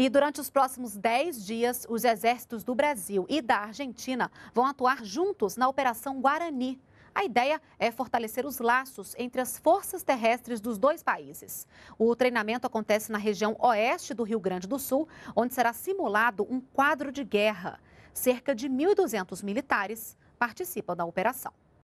E durante os próximos 10 dias, os exércitos do Brasil e da Argentina vão atuar juntos na Operação Guarani. A ideia é fortalecer os laços entre as forças terrestres dos dois países. O treinamento acontece na região oeste do Rio Grande do Sul, onde será simulado um quadro de guerra. Cerca de 1.200 militares participam da operação.